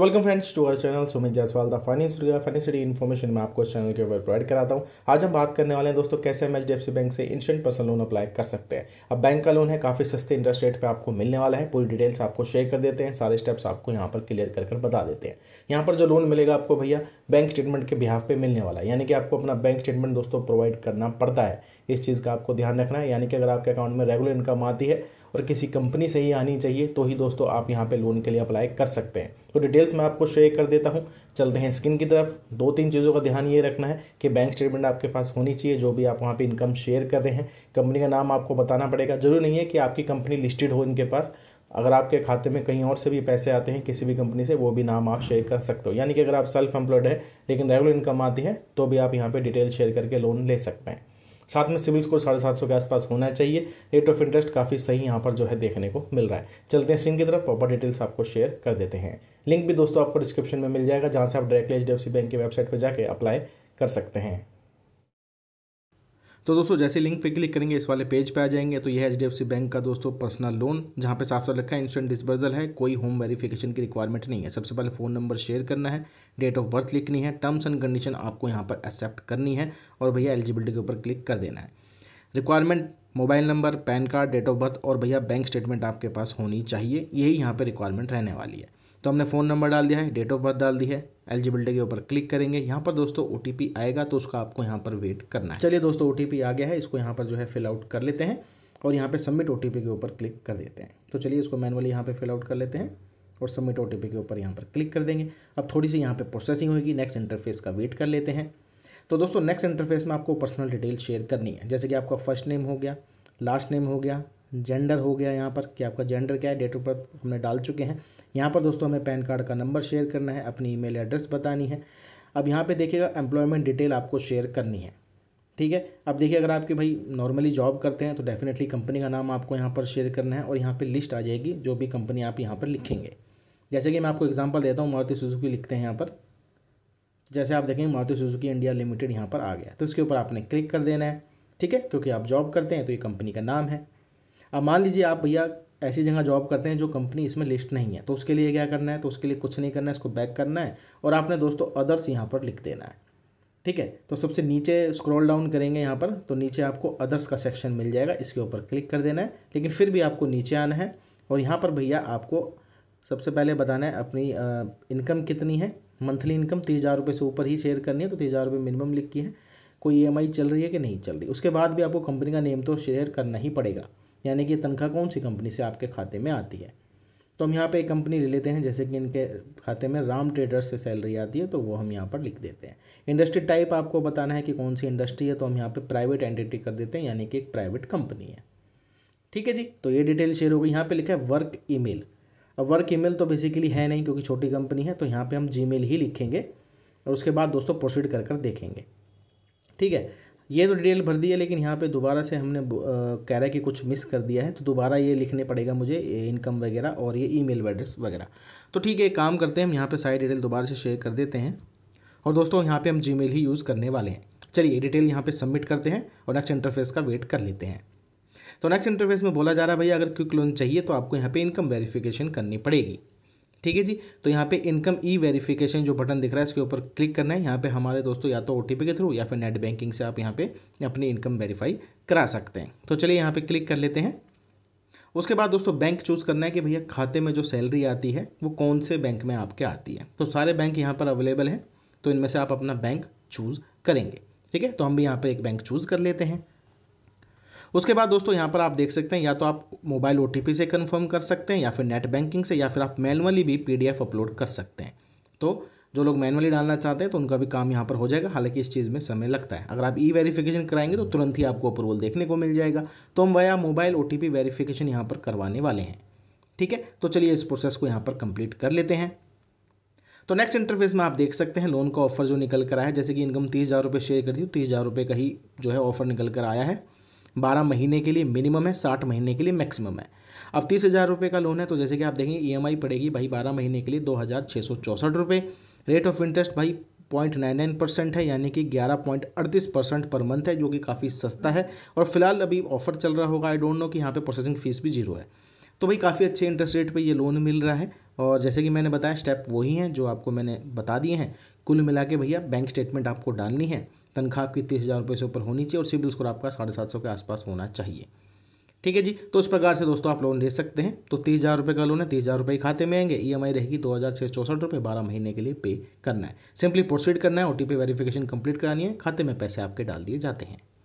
welcome friends to our channel Sumit Jaiswal the finance finance city information में आपको इस channel के ऊपर प्रोवाइड कराता हूँ आज हम बात करने वाले हैं दोस्तों कैसे हम एच बैंक से इंस्टेंट पर्सनल लोन अप्लाई कर सकते हैं अब बैंक का लोन है काफ़ी सस्ते इंटरेस्ट रेट पर आपको मिलने वाला है पूरी डिटेल्स आपको शेयर कर देते हैं सारे स्टेप्स आपको यहाँ पर क्लियर कर कर बता देते हैं यहाँ पर जो लोन मिलेगा आपको भैया बैंक स्टेटमेंट के बिहाफ पे मिलने वाला है यानी कि आपको अपना बैंक स्टेटमेंट दोस्तों प्रोवाइड करना पड़ता है इस चीज़ का आपको ध्यान रखना है यानी कि अगर आपके अकाउंट में रेगुलर इनकम आती है और किसी कंपनी से ही आनी चाहिए तो ही दोस्तों आप यहाँ पे लोन के लिए अप्लाई कर सकते हैं तो डिटेल्स मैं आपको शेयर कर देता हूँ चलते हैं स्किन की तरफ दो तीन चीज़ों का ध्यान ये रखना है कि बैंक स्टेटमेंट आपके पास होनी चाहिए जो भी आप वहाँ पर इनकम शेयर कर रहे हैं कंपनी का नाम आपको बताना पड़ेगा जरूरी नहीं है कि आपकी कंपनी लिस्टेड हो इनके पास अगर आपके खाते में कहीं और से भी पैसे आते हैं किसी भी कंपनी से वो भी नाम आप शेयर कर सकते हो यानी कि अगर आप सेल्फ एम्प्लॉयड है लेकिन रेगुलर इनकम आती है तो भी आप यहाँ पे डिटेल शेयर करके लोन ले सकते हैं साथ में सिविल स्कोर साढ़े सात सौ के आसपास होना चाहिए रेट ऑफ इंटरेस्ट काफ़ी सही यहाँ पर जो है देखने को मिल रहा है चलते हैं स्क्रीन की तरफ प्रॉपर डिटेल्स आपको शेयर कर देते हैं लिंक भी दोस्तों आपको डिस्क्रिप्शन में मिल जाएगा जहाँ से आप डायरेक्टली एच बैंक की वेबसाइट पर जाकर अप्लाई कर सकते हैं तो दोस्तों जैसे लिंक पे क्लिक करेंगे इस वाले पेज पे आ जाएंगे तो यह H D F C bank का दोस्तों पर्सनल लोन जहाँ पे साफ साफ रखा है इंस्टेंट डिस्बर्जल है कोई होम वेरिफिकेशन की रिक्वायरमेंट नहीं है सबसे पहले फ़ोन नंबर शेयर करना है डेट ऑफ बर्थ लिखनी है टर्म्स एंड कंडीशन आपको यहाँ पर एक्सेप्ट करनी है और भैया एलिजिबिलिटी के ऊपर क्लिक कर देना है requirement mobile number PAN card date of birth और भैया बैंक स्टेटमेंट आपके पास होनी चाहिए यही यहाँ पर रिक्वायरमेंट रहने वाली है तो हमने फ़ोन नंबर डाल दिया है डेट ऑफ बर्थ डाल दी है एलिजिबिलिटी के ऊपर क्लिक करेंगे यहाँ पर दोस्तों ओ आएगा तो उसका आपको यहाँ पर वेट करना है चलिए दोस्तों ओ आ गया है इसको यहाँ पर जो है फिलआउट कर लेते हैं और यहाँ पर सबमिट ओ के ऊपर क्लिक कर देते हैं तो चलिए इसको मैनुअली यहाँ पर फिलआउट कर लेते हैं और सबमिट ओ के ऊपर यहाँ पर क्लिक कर देंगे अब थोड़ी सी यहाँ पर प्रोसेसिंग होगी नेक्स्ट इंटरफेस का वेट कर लेते हैं तो दोस्तों नेक्स्ट इंटरफेस में आपको पर्सनल डिटेल शेयर करनी है जैसे कि आपका फर्स्ट नेम हो गया लास्ट नेम हो गया जेंडर हो गया यहाँ पर कि आपका जेंडर क्या है डेट ऑफ बर्थ हमने डाल चुके हैं यहाँ पर दोस्तों हमें पैन कार्ड का नंबर शेयर करना है अपनी ईमेल एड्रेस बतानी है अब यहाँ पे देखिएगा एम्प्लॉयमेंट डिटेल आपको शेयर करनी है ठीक है अब देखिए अगर आपके भाई नॉर्मली जॉब करते हैं तो डेफिनेटली कंपनी का नाम आपको यहाँ पर शेयर करना है और यहाँ पर लिस्ट आ जाएगी जो भी कंपनी आप यहाँ पर लिखेंगे जैसे कि मैं आपको एग्जाम्पल देता हूँ मारुति सुजुकी लिखते हैं यहाँ पर जैसे आप देखेंगे मारुति सुजुकी इंडिया लिमिटेड यहाँ पर आ गया तो इसके ऊपर आपने क्लिक कर देना है ठीक है क्योंकि आप जॉब करते हैं तो ये कंपनी का नाम है अब मान लीजिए आप भैया ऐसी जगह जॉब करते हैं जो कंपनी इसमें लिस्ट नहीं है तो उसके लिए क्या करना है तो उसके लिए कुछ नहीं करना है इसको बैक करना है और आपने दोस्तों अदर्स यहाँ पर लिख देना है ठीक है तो सबसे नीचे स्क्रॉल डाउन करेंगे यहाँ पर तो नीचे आपको अदर्स का सेक्शन मिल जाएगा इसके ऊपर क्लिक कर देना है लेकिन फिर भी आपको नीचे आना है और यहाँ पर भैया आपको सबसे पहले बताना है अपनी इनकम कितनी है मंथली इनकम तीस हज़ार रुपये से ऊपर ही शेयर करनी है तो तीस हज़ार रुपये मिनिमम लिखी है कोई ई चल रही है कि नहीं चल रही उसके बाद भी आपको कंपनी का नेम तो शेयर करना ही पड़ेगा यानी कि तनख्वाह कौन सी कंपनी से आपके खाते में आती है तो हम यहाँ पे एक कंपनी ले लेते हैं जैसे कि इनके खाते में राम ट्रेडर्स से सैलरी आती है तो वो हम यहाँ पर लिख देते हैं इंडस्ट्री टाइप आपको बताना है कि कौन सी इंडस्ट्री है तो हम यहाँ पे प्राइवेट एंटिटी कर देते हैं यानी कि एक प्राइवेट कंपनी है ठीक है जी तो ये डिटेल शेयर हो गई यहाँ पर लिखा है वर्क मेल अब वर्क मेल तो बेसिकली है नहीं क्योंकि छोटी कंपनी है तो यहाँ पर हम जी ही लिखेंगे और उसके बाद दोस्तों प्रोसीड कर कर देखेंगे ठीक है ये तो डिटेल भर दी है लेकिन यहाँ पे दोबारा से हमने कह रहा है कि कुछ मिस कर दिया है तो दोबारा ये लिखने पड़ेगा मुझे इनकम वगैरह और ये ईमेल एड्रेस वगैरह तो ठीक है काम करते हैं हम यहाँ पे सारी डिटेल दोबारा से शेयर कर देते हैं और दोस्तों यहाँ पे हम जी ही यूज़ करने वाले हैं चलिए डिटेल यहाँ पर सबमिट करते हैं और नेक्स्ट इंटरफेस का वेट कर लेते हैं तो नेक्स्ट इंटरफेस में बोला जा रहा है भैया अगर क्विक लोन चाहिए तो आपको यहाँ पे इनकम वेरिफिकेशन करनी पड़ेगी ठीक है जी तो यहाँ पे इनकम ई वेरिफिकेशन जो बटन दिख रहा है इसके ऊपर क्लिक करना है यहाँ पे हमारे दोस्तों या तो ओ के थ्रू या फिर नेट बैंकिंग से आप यहाँ पे अपनी इनकम वेरीफाई करा सकते हैं तो चलिए यहाँ पे क्लिक कर लेते हैं उसके बाद दोस्तों बैंक चूज़ करना है कि भैया खाते में जो सैलरी आती है वो कौन से बैंक में आपके आती है तो सारे बैंक यहाँ पर अवेलेबल हैं तो इनमें से आप अपना बैंक चूज़ करेंगे ठीक है तो हम भी यहाँ पर एक बैंक चूज़ कर लेते हैं उसके बाद दोस्तों यहाँ पर आप देख सकते हैं या तो आप मोबाइल ओ से कन्फर्म कर सकते हैं या फिर नेट बैंकिंग से या फिर आप मैनुअली भी पी अपलोड कर सकते हैं तो जो लोग मैनुअली डालना चाहते हैं तो उनका भी काम यहाँ पर हो जाएगा हालांकि इस चीज़ में समय लगता है अगर आप ई वेरिफिकेशन कराएंगे तो तुरंत ही आपको अप्रूवल देखने को मिल जाएगा तो हम वया मोबाइल ओ टी वेरिफिकेशन यहाँ पर करवाने वाले हैं ठीक है तो चलिए इस प्रोसेस को यहाँ पर कंप्लीट कर लेते हैं तो नेक्स्ट इंटरफेस में आप देख सकते हैं लोन का ऑफर जो निकल कर आया है जैसे कि इनकम तीस हज़ार रुपये शेयर कर दी तो तीस हज़ार रुपये का ही जो है ऑफर निकल कर आया है बारह महीने के लिए मिनिमम है साठ महीने के लिए मैक्सिमम है अब तीस हज़ार रुपये का लोन है तो जैसे कि आप देखेंगे ई e पड़ेगी भाई बारह महीने के लिए दो हज़ार छः सौ चौंसठ रुपये रेट ऑफ इंटरेस्ट भाई पॉइंट नाइन नाइन परसेंट है यानी कि ग्यारह पॉइंट अड़तीस परसेंट पर मंथ है जो कि काफ़ी सस्ता है और फिलहाल अभी ऑफर चल रहा होगा आई डोंट नो कि यहाँ पे प्रोसेसिंग फीस भी जीरो है तो भाई काफ़ी अच्छे इंटरेस्ट रेट पे ये लोन मिल रहा है और जैसे कि मैंने बताया स्टेप वही हैं जो आपको मैंने बता दिए हैं कुल मिला के भैया बैंक स्टेटमेंट आपको डालनी है तनख्वाह आपकी तीस हज़ार रुपये से ऊपर होनी चाहिए और सिबिल स्कोर आपका साढ़े सात सौ के आसपास होना चाहिए ठीक है जी तो इस प्रकार से दोस्तों आप लोन ले सकते हैं तो तीस हज़ार रुपये का लोन है तीस हज़ार रुपये खाते में आएंगे ई एम आई रहेगी दो हज़ार छः चौसठ रुपये बारह महीने के लिए पे करना है सिंपली प्रोसीड करना है O T P verification complete करानी है खाते में पैसे आपके डाल दिए जाते हैं